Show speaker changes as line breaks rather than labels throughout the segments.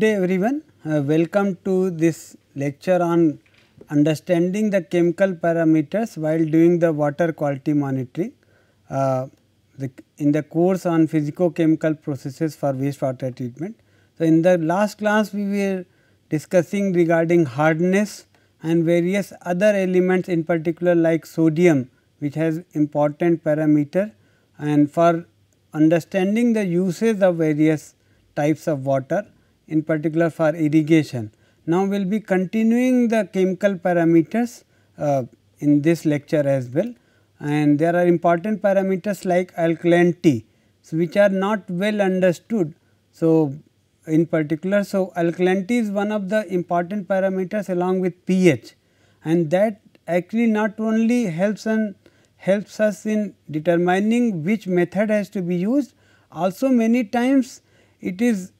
Good day everyone, uh, welcome to this lecture on understanding the chemical parameters while doing the water quality monitoring. Uh, the, in the course on physico-chemical processes for wastewater treatment. So, in the last class we were discussing regarding hardness and various other elements in particular like sodium which has important parameter and for understanding the uses of various types of water in particular for irrigation. Now, we will be continuing the chemical parameters uh, in this lecture as well and there are important parameters like alkalinity, so which are not well understood. So, in particular, so alkalinity is one of the important parameters along with pH and that actually not only helps and helps us in determining which method has to be used, also many times it is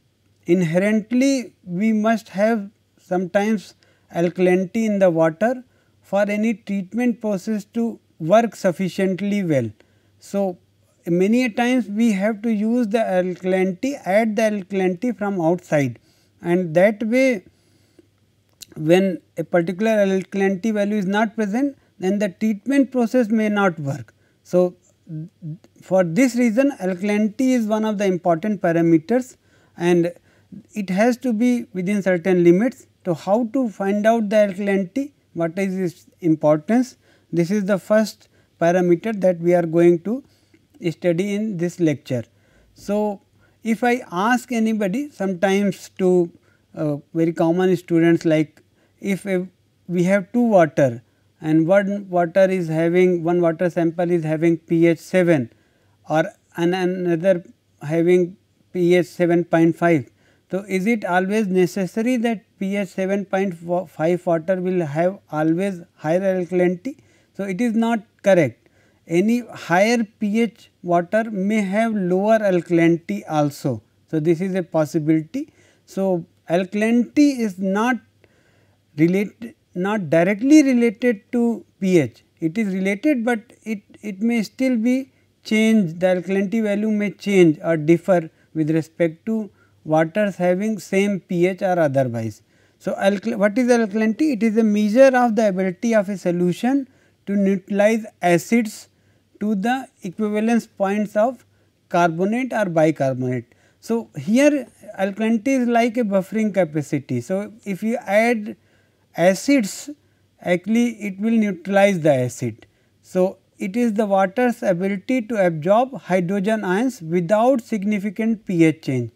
inherently we must have sometimes alkalinity in the water for any treatment process to work sufficiently well. So, many times we have to use the alkalinity, add the alkalinity from outside and that way when a particular alkalinity value is not present then the treatment process may not work. So, for this reason alkalinity is one of the important parameters and it has to be within certain limits. So, how to find out the alkalinity, what is its importance, this is the first parameter that we are going to study in this lecture. So, if I ask anybody sometimes to uh, very common students like if a, we have two water and one water is having one water sample is having pH 7 or an, another having pH 7.5 so, is it always necessary that pH 7.5 water will have always higher alkalinity? So, it is not correct. Any higher pH water may have lower alkalinity also. So, this is a possibility. So, alkalinity is not related not directly related to pH. It is related, but it, it may still be changed the alkalinity value may change or differ with respect to waters having same pH or otherwise. So, what is alkalinity? It is a measure of the ability of a solution to neutralize acids to the equivalence points of carbonate or bicarbonate. So, here alkalinity is like a buffering capacity. So, if you add acids actually it will neutralize the acid. So, it is the water's ability to absorb hydrogen ions without significant pH change.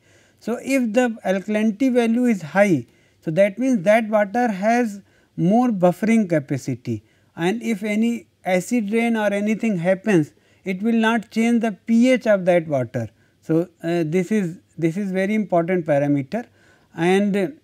So, if the alkalinity value is high, so that means that water has more buffering capacity and if any acid rain or anything happens, it will not change the pH of that water. So, uh, this is this is very important parameter and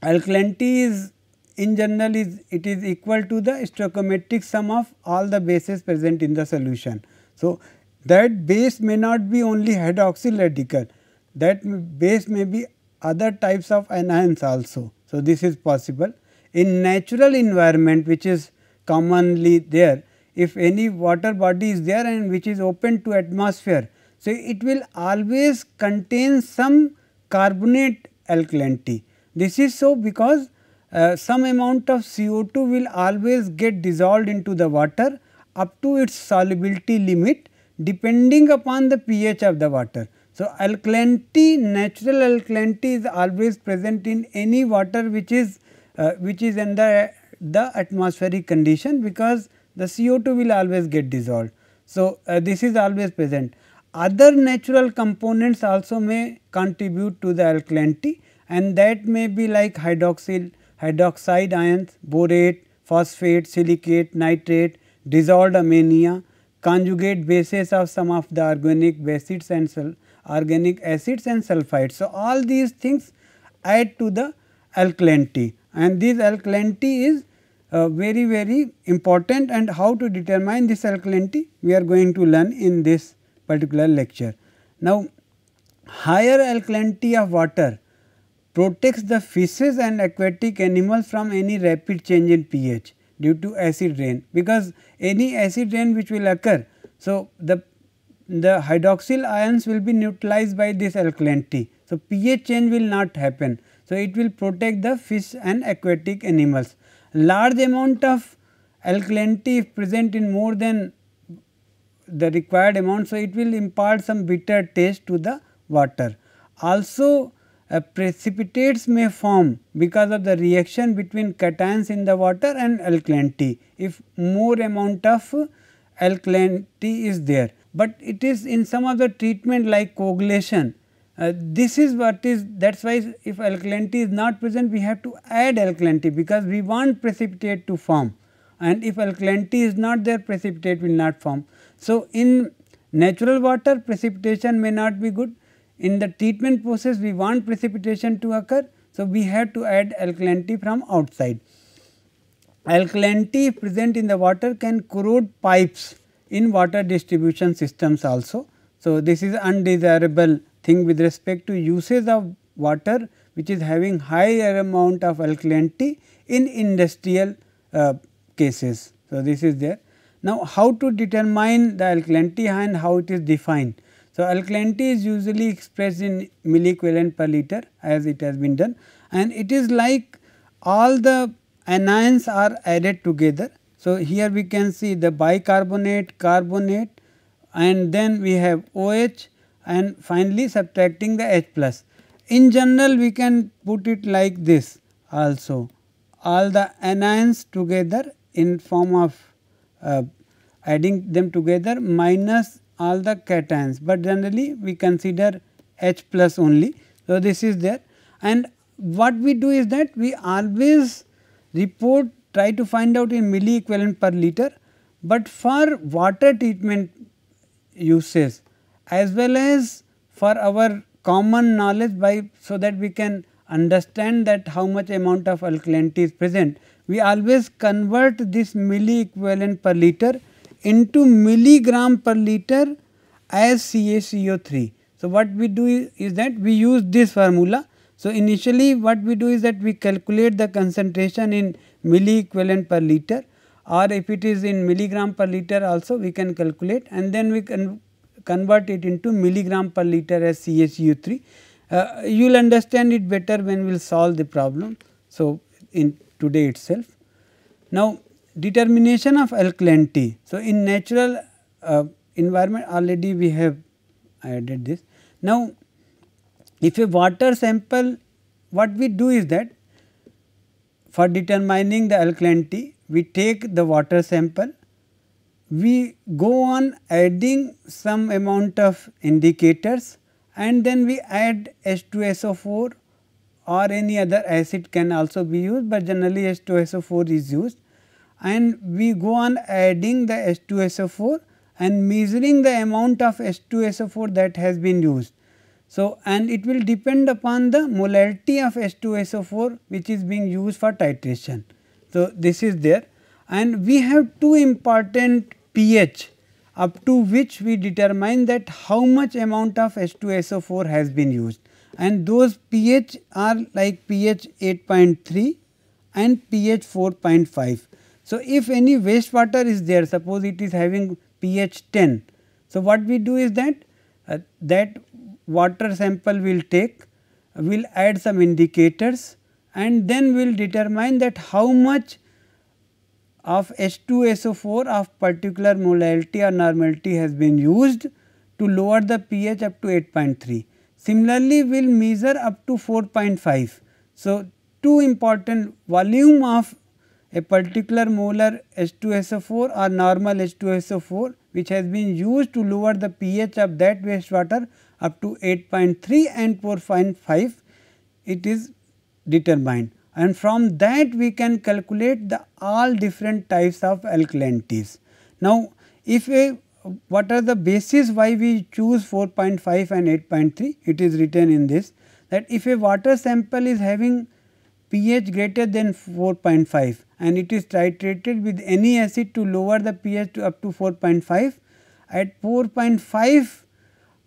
alkalinity is in general is it is equal to the stoichiometric sum of all the bases present in the solution. So, that base may not be only hydroxyl radical, that base may be other types of anions also. So, this is possible. In natural environment which is commonly there, if any water body is there and which is open to atmosphere, so it will always contain some carbonate alkalinity. This is so because uh, some amount of CO2 will always get dissolved into the water up to its solubility limit depending upon the pH of the water. So, alkalinity natural alkalinity is always present in any water which is uh, which is under the atmospheric condition because the CO2 will always get dissolved. So, uh, this is always present. Other natural components also may contribute to the alkalinity and that may be like hydroxyl, hydroxide ions, borate, phosphate, silicate, nitrate, dissolved ammonia, conjugate bases of some of the organic bases and organic acids and sulfides. So, all these things add to the alkalinity and this alkalinity is uh, very very important and how to determine this alkalinity we are going to learn in this particular lecture. Now, higher alkalinity of water protects the fishes and aquatic animals from any rapid change in pH due to acid rain because any acid rain which will occur. So, the the hydroxyl ions will be neutralized by this alkalinity. So, pH change will not happen. So, it will protect the fish and aquatic animals. Large amount of alkalinity if present in more than the required amount, so it will impart some bitter taste to the water. Also, uh, precipitates may form because of the reaction between cations in the water and alkalinity if more amount of alkalinity is there but it is in some of the treatment like coagulation. Uh, this is what is that is why if alkalinity is not present we have to add alkalinity because we want precipitate to form and if alkalinity is not there precipitate will not form. So, in natural water precipitation may not be good in the treatment process we want precipitation to occur. So, we have to add alkalinity from outside. Alkalinity present in the water can corrode pipes in water distribution systems also. So, this is undesirable thing with respect to usage of water which is having higher amount of alkalinity in industrial uh, cases. So, this is there. Now, how to determine the alkalinity and how it is defined? So, alkalinity is usually expressed in milliequivalent per liter as it has been done and it is like all the anions are added together so, here we can see the bicarbonate, carbonate and then we have OH and finally subtracting the H plus. In general we can put it like this also all the anions together in form of uh, adding them together minus all the cations, but generally we consider H plus only. So, this is there and what we do is that we always report try to find out in milli equivalent per liter, but for water treatment uses as well as for our common knowledge by so that we can understand that how much amount of alkalinity is present. We always convert this milli equivalent per liter into milligram per liter as CaCO3. So, what we do is, is that we use this formula so, initially what we do is that we calculate the concentration in milliequivalent per liter or if it is in milligram per liter also we can calculate and then we can convert it into milligram per liter as CHU3. Uh, you will understand it better when we will solve the problem. So, in today itself. Now, determination of alkalinity. So, in natural uh, environment already we have added this. Now, if a water sample, what we do is that for determining the alkalinity, we take the water sample, we go on adding some amount of indicators and then we add H2SO4 or any other acid can also be used, but generally H2SO4 is used and we go on adding the H2SO4 and measuring the amount of H2SO4 that has been used. So, and it will depend upon the molarity of H2SO4 which is being used for titration. So, this is there and we have two important pH up to which we determine that how much amount of H2SO4 has been used and those pH are like pH 8.3 and pH 4.5. So, if any wastewater is there suppose it is having pH 10. So, what we do is that uh, that water sample we will take, we will add some indicators and then we will determine that how much of H2SO4 of particular molality or normality has been used to lower the pH up to 8.3. Similarly, we will measure up to 4.5. So, two important volume of a particular molar H2SO4 or normal H2SO4 which has been used to lower the pH of that wastewater up to 8.3 and 4.5 it is determined and from that we can calculate the all different types of alkalinities. Now, if a what are the basis why we choose 4.5 and 8.3 it is written in this that if a water sample is having pH greater than 4.5 and it is titrated with any acid to lower the pH to up to 4.5. At 4.5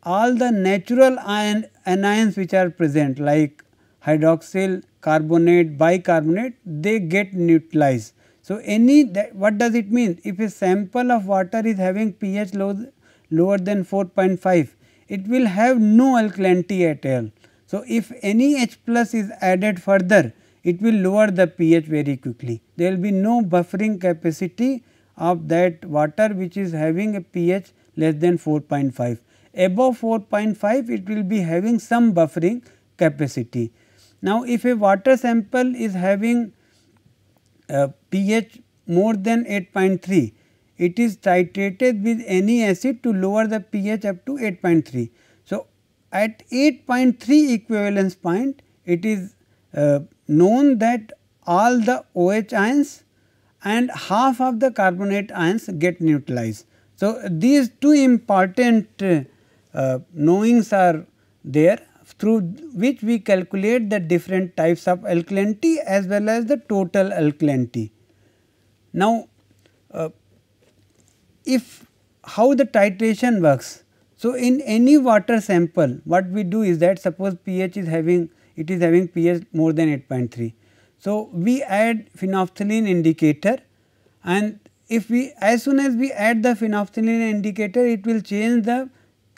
all the natural ion, anions which are present like hydroxyl, carbonate, bicarbonate they get neutralized. So, any that what does it mean? If a sample of water is having pH low, lower than 4.5 it will have no alkalinity at all. So, if any H plus is added further it will lower the pH very quickly. There will be no buffering capacity of that water which is having a pH less than 4.5. Above 4.5 it will be having some buffering capacity. Now, if a water sample is having a uh, pH more than 8.3, it is titrated with any acid to lower the pH up to 8.3. So, at 8.3 equivalence point it is uh, known that all the OH ions and half of the carbonate ions get neutralized. So, these two important uh, knowings are there through which we calculate the different types of alkalinity as well as the total alkalinity. Now, uh, if how the titration works. So, in any water sample what we do is that suppose pH is having it is having pH more than 8.3. So, we add phenolphthalein indicator and if we as soon as we add the phenolphthalein indicator it will change the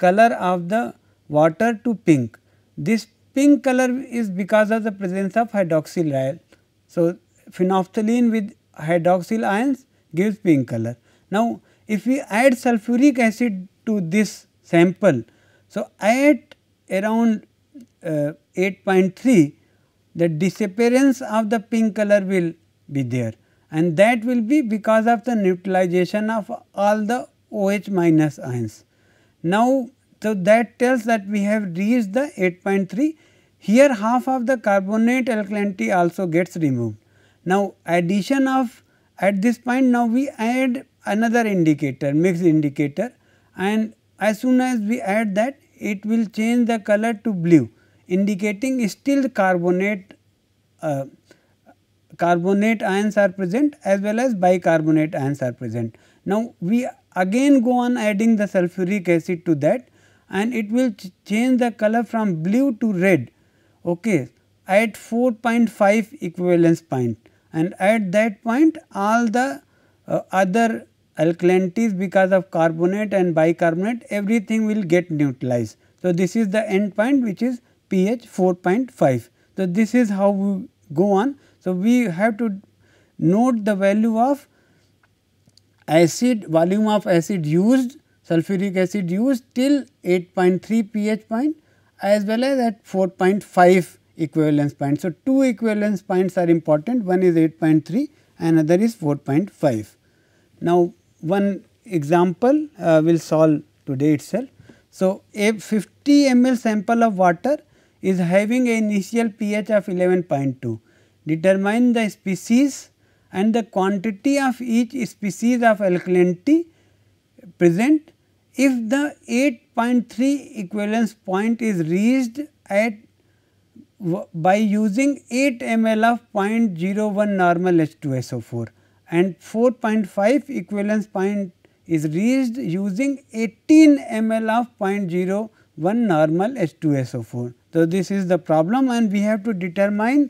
color of the water to pink. This pink color is because of the presence of hydroxyl ion. So, phenolphthalein with hydroxyl ions gives pink color. Now, if we add sulfuric acid to this sample, so at around uh, 8.3 the disappearance of the pink color will be there and that will be because of the neutralization of all the OH minus ions. Now, so that tells that we have reached the 8.3 here half of the carbonate alkalinity also gets removed. Now, addition of at this point now we add another indicator mixed indicator and as soon as we add that it will change the color to blue indicating still carbonate uh, carbonate ions are present as well as bicarbonate ions are present. Now, we again go on adding the sulfuric acid to that and it will ch change the color from blue to red okay, at 4.5 equivalence point and at that point all the uh, other alkalinities because of carbonate and bicarbonate everything will get neutralized. So, this is the end point which is pH 4.5. So, this is how we go on. So, we have to note the value of acid volume of acid used sulfuric acid used till 8.3 pH point as well as at 4.5 equivalence point. So, two equivalence points are important one is 8.3 another is 4.5. Now, one example uh, will solve today itself. So, a 50 ml sample of water is having an initial pH of 11.2. Determine the species and the quantity of each species of alkalinity present if the 8.3 equivalence point is reached at by using 8 ml of 0.01 normal H2SO4 and 4.5 equivalence point is reached using 18 ml of 0 one normal H2SO4. So, this is the problem and we have to determine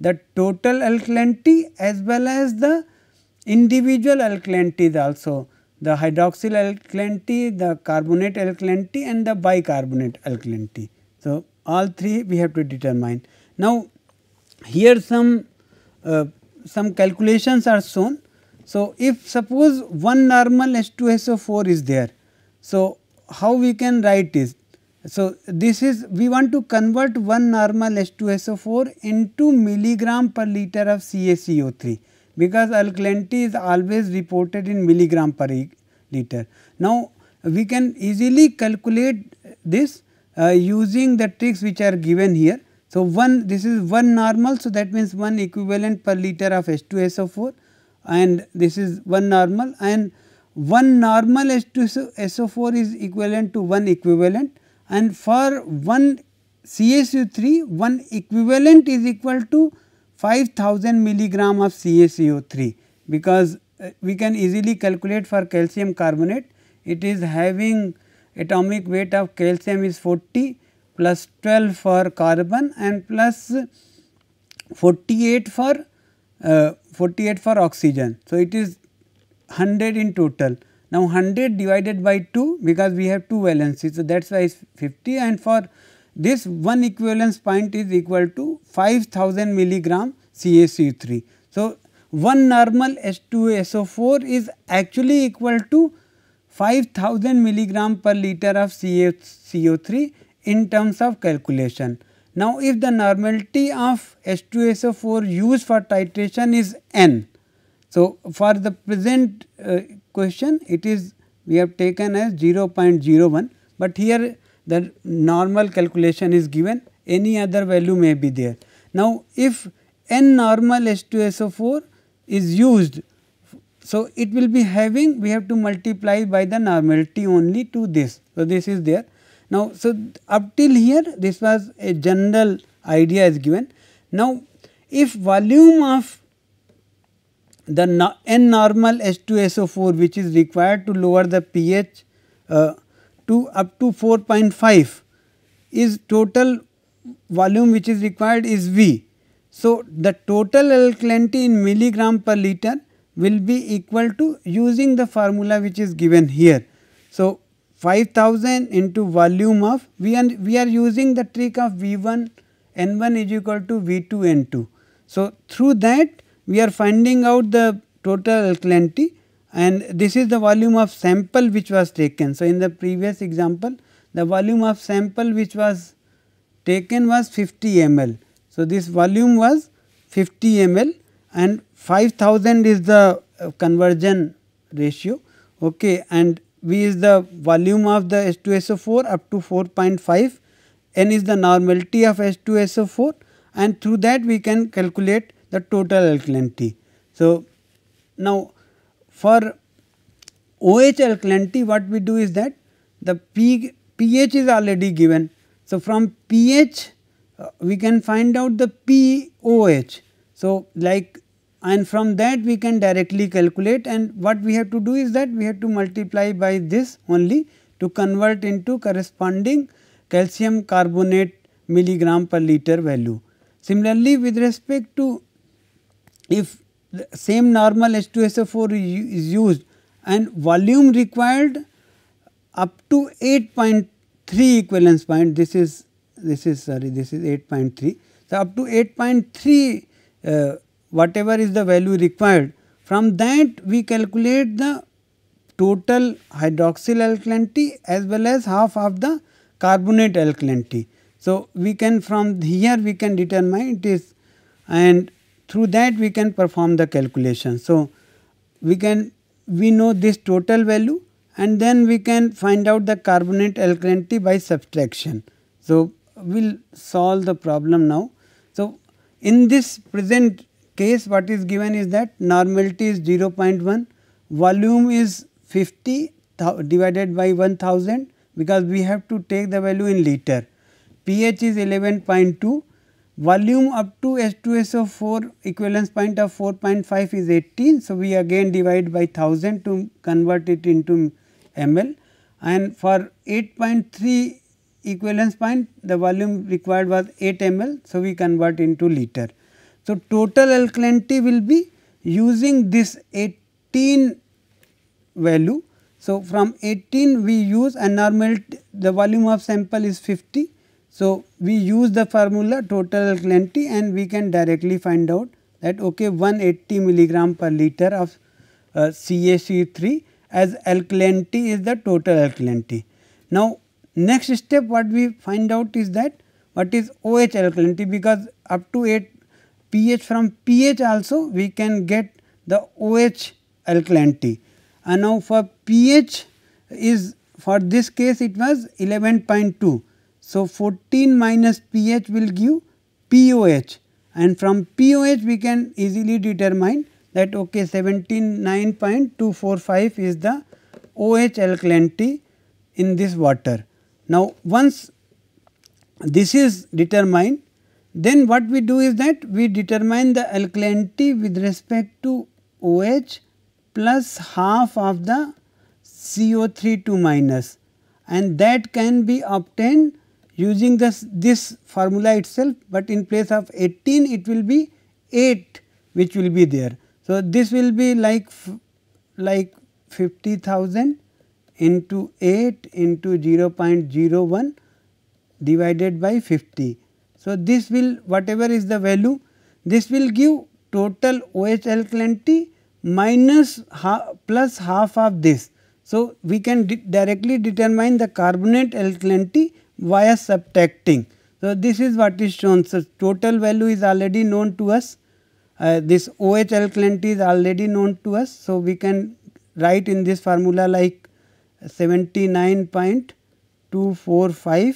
the total alkalinity as well as the individual alkalinities also the hydroxyl alkalinity, the carbonate alkalinity and the bicarbonate alkalinity. So, all three we have to determine. Now, here some uh, some calculations are shown. So, if suppose one normal H2SO4 is there, so how we can write this? So, this is we want to convert one normal H2SO4 into milligram per liter of CaCO3 because alkalinity is always reported in milligram per liter. Now, we can easily calculate this uh, using the tricks which are given here. So, one this is one normal. So, that means one equivalent per liter of H2SO4 and this is one normal and one normal H2SO4 is equivalent to one equivalent and for one CaCO3 one equivalent is equal to 5000 milligram of CaCO3 because uh, we can easily calculate for calcium carbonate it is having atomic weight of calcium is 40 plus 12 for carbon and plus 48 for uh, 48 for oxygen. So, it is 100 in total. Now, 100 divided by 2 because we have two valencies. So, that is why it is 50 and for this one equivalence point is equal to 5000 milligram CaCO3. So, one normal H2SO4 is actually equal to 5000 milligram per liter of CaCO3 in terms of calculation. Now, if the normality of H2SO4 used for titration is n, so for the present uh, question it is we have taken as 0.01, but here the normal calculation is given any other value may be there. Now, if n normal H2SO4 is used, so it will be having we have to multiply by the normality only to this. So, this is there. Now, so up till here this was a general idea is given. Now, if volume of the N-normal H2SO4 which is required to lower the pH uh, to up to 4.5 is total volume which is required is V. So, the total alkalinity in milligram per liter will be equal to using the formula which is given here. So, 5000 into volume of we are, we are using the trick of V1 N1 is equal to V2 N2. So, through that we are finding out the total alkalinity and this is the volume of sample which was taken. So, in the previous example the volume of sample which was taken was 50 ml. So, this volume was 50 ml and 5000 is the uh, conversion ratio okay, and V is the volume of the H2SO4 up to 4.5, N is the normality of H2SO4 and through that we can calculate the total alkalinity. So, now for OH alkalinity what we do is that the P, pH is already given. So, from pH uh, we can find out the POH. So, like and from that we can directly calculate and what we have to do is that we have to multiply by this only to convert into corresponding calcium carbonate milligram per liter value. Similarly, with respect to if the same normal H2SO4 is used and volume required up to 8.3 equivalence point this is this is sorry this is 8.3. So, up to 8.3 uh, whatever is the value required from that we calculate the total hydroxyl alkalinity as well as half of the carbonate alkalinity. So, we can from here we can determine it is and through that we can perform the calculation. So, we can we know this total value and then we can find out the carbonate alkalinity by subtraction. So, we will solve the problem now. So, in this present case what is given is that normality is 0.1, volume is 50 divided by 1000 because we have to take the value in liter, pH is 11.2 volume up to H2SO4 equivalence point of 4.5 is 18. So, we again divide by 1000 to convert it into ml and for 8.3 equivalence point the volume required was 8 ml. So, we convert into liter. So, total alkalinity will be using this 18 value. So, from 18 we use and normal the volume of sample is 50 so, we use the formula total alkalinity and we can directly find out that okay 180 milligram per liter of uh, CaC3 as alkalinity is the total alkalinity. Now, next step what we find out is that what is OH alkalinity because up to 8 pH from pH also we can get the OH alkalinity and now for pH is for this case it was 11.2 so, 14 minus pH will give POH and from POH we can easily determine that okay 79.245 is the OH alkalinity in this water. Now, once this is determined then what we do is that we determine the alkalinity with respect to OH plus half of the CO3 2 minus and that can be obtained using this, this formula itself, but in place of 18 it will be 8 which will be there. So, this will be like like 50,000 into 8 into 0 0.01 divided by 50. So, this will whatever is the value this will give total OH alkalinity minus ha plus half of this. So, we can directly determine the carbonate alkalinity via subtracting. So, this is what is shown. So, total value is already known to us. Uh, this OH alkalinity is already known to us. So, we can write in this formula like 79.245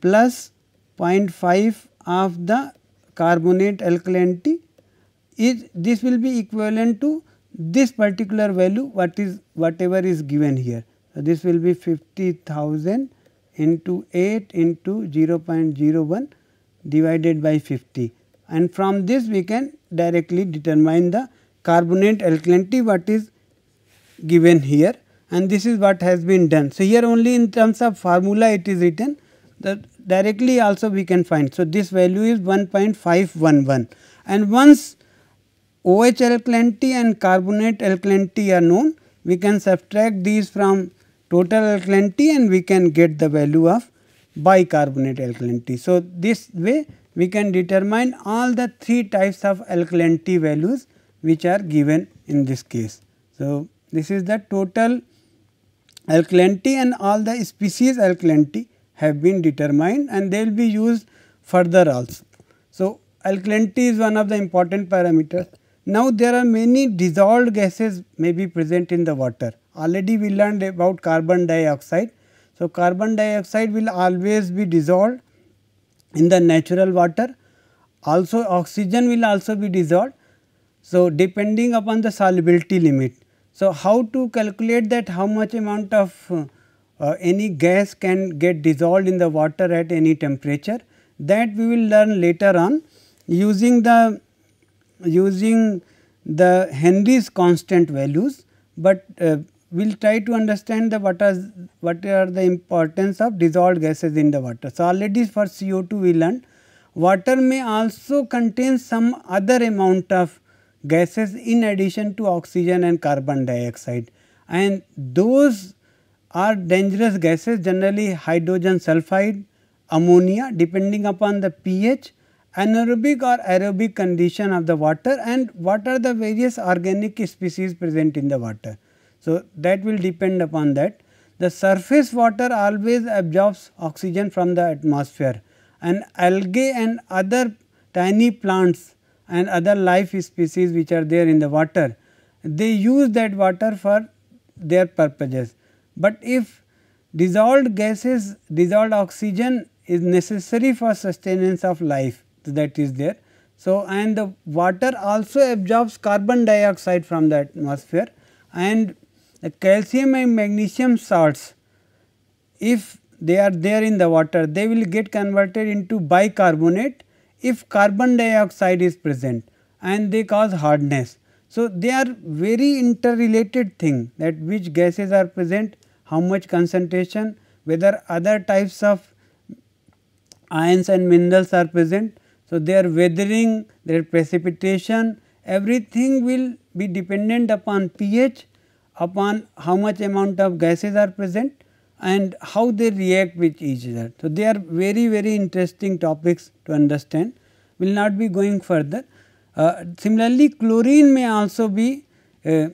plus 0.5 of the carbonate alkalinity is this will be equivalent to this particular value what is whatever is given here. So, this will be 50,000 into 8 into 0.01 divided by 50 and from this we can directly determine the carbonate alkalinity what is given here and this is what has been done. So, here only in terms of formula it is written that directly also we can find. So, this value is 1.511 and once OH alkalinity and carbonate alkalinity are known we can subtract these from total alkalinity and we can get the value of bicarbonate alkalinity. So, this way we can determine all the three types of alkalinity values which are given in this case. So, this is the total alkalinity and all the species alkalinity have been determined and they will be used further also. So, alkalinity is one of the important parameters. Now, there are many dissolved gases may be present in the water. Already we learned about carbon dioxide. So, carbon dioxide will always be dissolved in the natural water. Also oxygen will also be dissolved. So, depending upon the solubility limit. So, how to calculate that how much amount of uh, any gas can get dissolved in the water at any temperature that we will learn later on using the using the Henry's constant values, but uh, we will try to understand the what are, what are the importance of dissolved gases in the water. So, already for CO2 we learned water may also contain some other amount of gases in addition to oxygen and carbon dioxide and those are dangerous gases generally hydrogen sulfide, ammonia depending upon the pH, anaerobic or aerobic condition of the water and what are the various organic species present in the water. So, that will depend upon that. The surface water always absorbs oxygen from the atmosphere and algae and other tiny plants and other life species which are there in the water, they use that water for their purposes. But if dissolved gases, dissolved oxygen is necessary for sustenance of life that is there. So, and the water also absorbs carbon dioxide from the atmosphere and the calcium and magnesium salts, if they are there in the water, they will get converted into bicarbonate if carbon dioxide is present and they cause hardness. So, they are very interrelated thing that which gases are present, how much concentration, whether other types of ions and minerals are present. So, their weathering, their precipitation, everything will be dependent upon pH upon how much amount of gases are present and how they react with each other. So, they are very very interesting topics to understand, we will not be going further. Uh, similarly, chlorine may also be uh,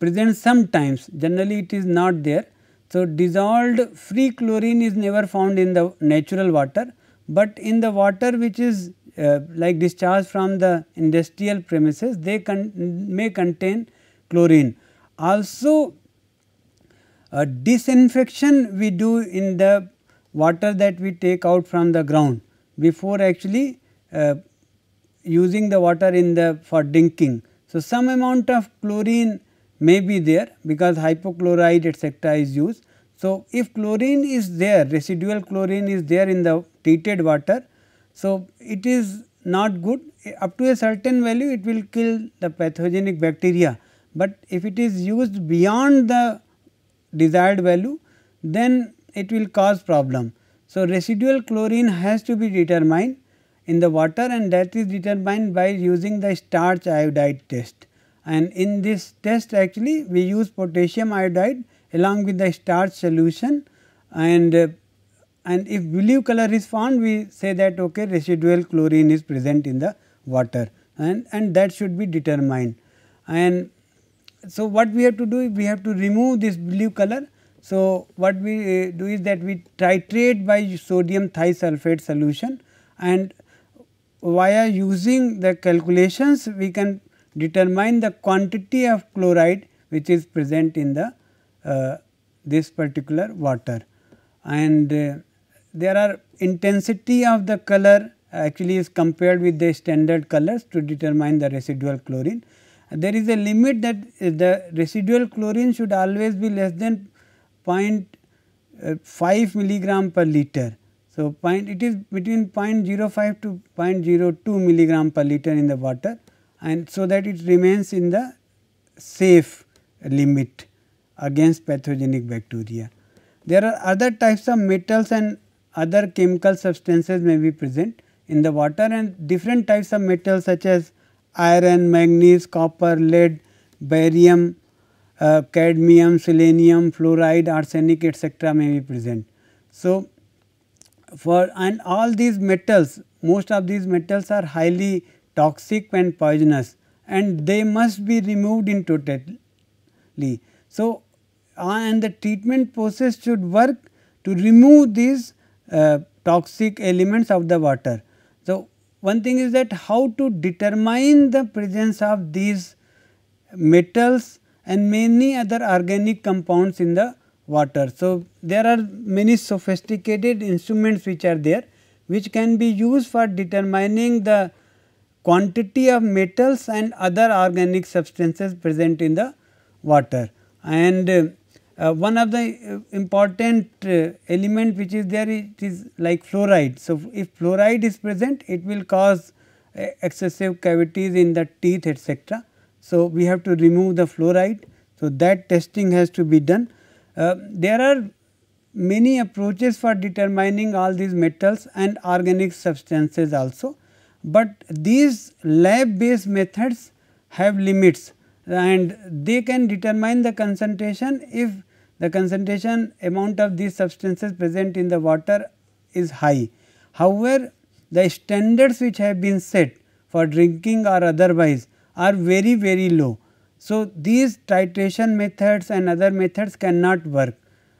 present sometimes, generally it is not there. So, dissolved free chlorine is never found in the natural water, but in the water which is uh, like discharged from the industrial premises, they con may contain chlorine. Also a disinfection we do in the water that we take out from the ground before actually uh, using the water in the for drinking. So, some amount of chlorine may be there because hypochlorite etc. is used. So, if chlorine is there residual chlorine is there in the treated water. So, it is not good up to a certain value it will kill the pathogenic bacteria, but if it is used beyond the desired value then it will cause problem. So, residual chlorine has to be determined in the water and that is determined by using the starch iodide test. And in this test actually we use potassium iodide along with the starch solution and uh, and if blue color is found we say that okay residual chlorine is present in the water and, and that should be determined. And so what we have to do we have to remove this blue color. So what we uh, do is that we titrate by sodium thiosulfate solution and via using the calculations we can determine the quantity of chloride which is present in the uh, this particular water and uh, there are intensity of the color actually is compared with the standard colors to determine the residual chlorine there is a limit that uh, the residual chlorine should always be less than uh, 0.5 milligram per liter. So, point, it is between 0.05 to 0.02 milligram per liter in the water and so that it remains in the safe limit against pathogenic bacteria. There are other types of metals and other chemical substances may be present in the water and different types of metals such as iron, manganese, copper, lead, barium, uh, cadmium, selenium, fluoride, arsenic etc. may be present. So, for and all these metals most of these metals are highly toxic and poisonous and they must be removed in totally. So, uh, and the treatment process should work to remove these uh, toxic elements of the water. One thing is that how to determine the presence of these metals and many other organic compounds in the water. So, there are many sophisticated instruments which are there which can be used for determining the quantity of metals and other organic substances present in the water. And uh, one of the uh, important uh, element which is there is, like fluoride. So, if fluoride is present it will cause uh, excessive cavities in the teeth etc. So, we have to remove the fluoride. So, that testing has to be done. Uh, there are many approaches for determining all these metals and organic substances also, but these lab based methods have limits and they can determine the concentration if the concentration amount of these substances present in the water is high. However, the standards which have been set for drinking or otherwise are very very low. So, these titration methods and other methods cannot work.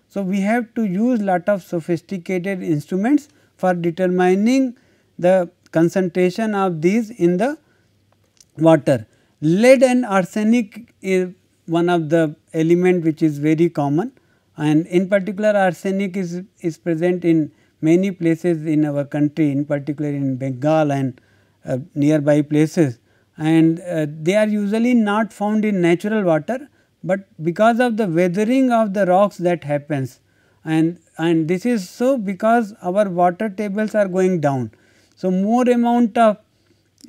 So, we have to use lot of sophisticated instruments for determining the concentration of these in the water. Lead and arsenic is one of the element which is very common and in particular arsenic is, is present in many places in our country in particular in Bengal and uh, nearby places and uh, they are usually not found in natural water, but because of the weathering of the rocks that happens and, and this is so because our water tables are going down. So, more amount of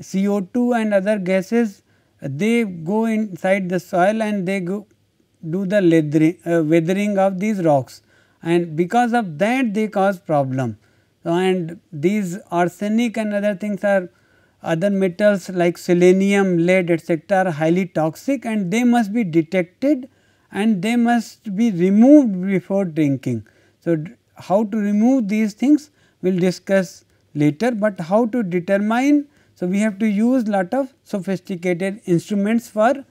CO2 and other gases they go inside the soil and they do the leathering, uh, weathering of these rocks and because of that they cause problem. So, and these arsenic and other things are other metals like selenium, lead etc. are highly toxic and they must be detected and they must be removed before drinking. So, how to remove these things we will discuss later, but how to determine so, we have to use lot of sophisticated instruments for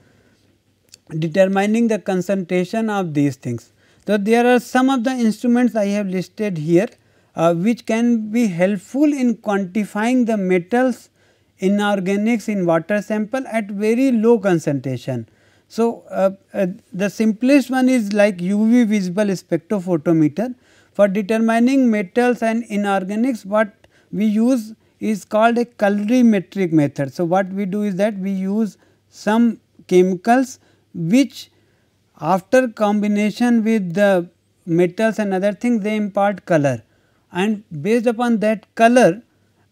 determining the concentration of these things. So, there are some of the instruments I have listed here uh, which can be helpful in quantifying the metals in inorganics in water sample at very low concentration. So, uh, uh, the simplest one is like UV visible spectrophotometer for determining metals and inorganics what we use is called a colorimetric method. So, what we do is that we use some chemicals which after combination with the metals and other things they impart color and based upon that color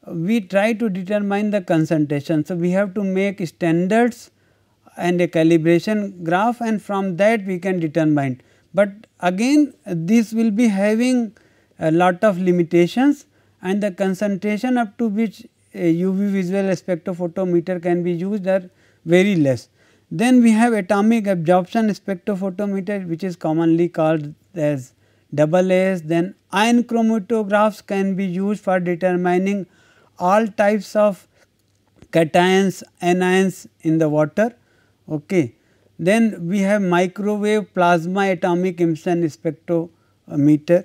we try to determine the concentration. So, we have to make standards and a calibration graph and from that we can determine. But again this will be having a lot of limitations and the concentration up to which UV visual spectrophotometer can be used are very less. Then we have atomic absorption spectrophotometer which is commonly called as double S. Then ion chromatographs can be used for determining all types of cations, anions in the water. Okay. Then we have microwave plasma atomic emission spectrometer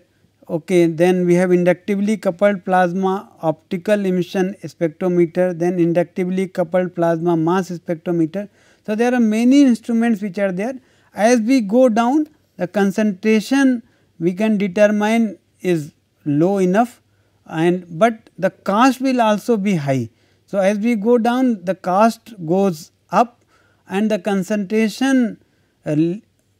Okay, then we have inductively coupled plasma optical emission spectrometer, then inductively coupled plasma mass spectrometer. So, there are many instruments which are there. As we go down the concentration we can determine is low enough and but the cost will also be high. So, as we go down the cost goes up and the concentration uh,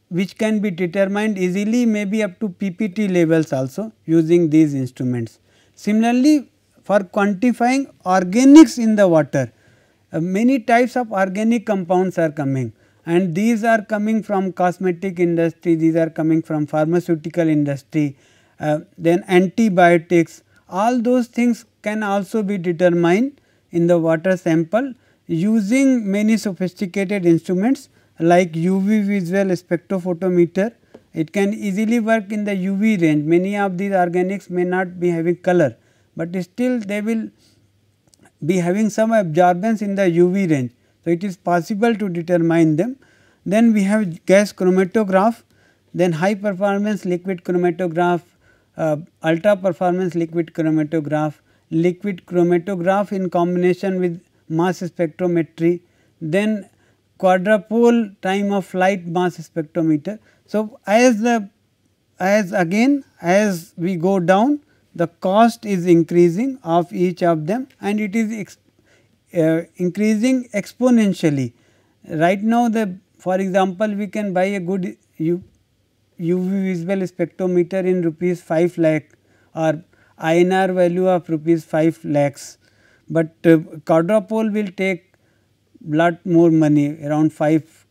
which can be determined easily maybe up to PPT levels also using these instruments. Similarly, for quantifying organics in the water, uh, many types of organic compounds are coming and these are coming from cosmetic industry, these are coming from pharmaceutical industry, uh, then antibiotics, all those things can also be determined in the water sample using many sophisticated instruments like UV visual spectrophotometer. It can easily work in the UV range. Many of these organics may not be having color, but still they will be having some absorbance in the UV range. So, it is possible to determine them. Then we have gas chromatograph, then high performance liquid chromatograph, uh, ultra performance liquid chromatograph, liquid chromatograph in combination with mass spectrometry, then quadrupole time of light mass spectrometer. So, as the as again as we go down the cost is increasing of each of them and it is ex, uh, increasing exponentially. Right now the for example, we can buy a good UV visible spectrometer in rupees 5 lakh or INR value of rupees 5 lakhs, but uh, quadrupole will take lot more money around 5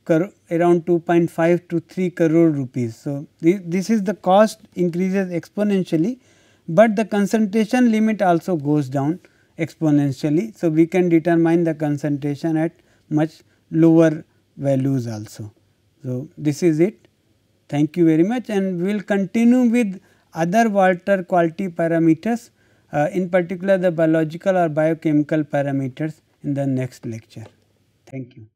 around 2.5 to 3 crore rupees. So, th this is the cost increases exponentially, but the concentration limit also goes down exponentially. So, we can determine the concentration at much lower values also. So, this is it. Thank you very much and we will continue with other water quality parameters uh, in particular the biological or biochemical parameters in the next lecture. Thank you.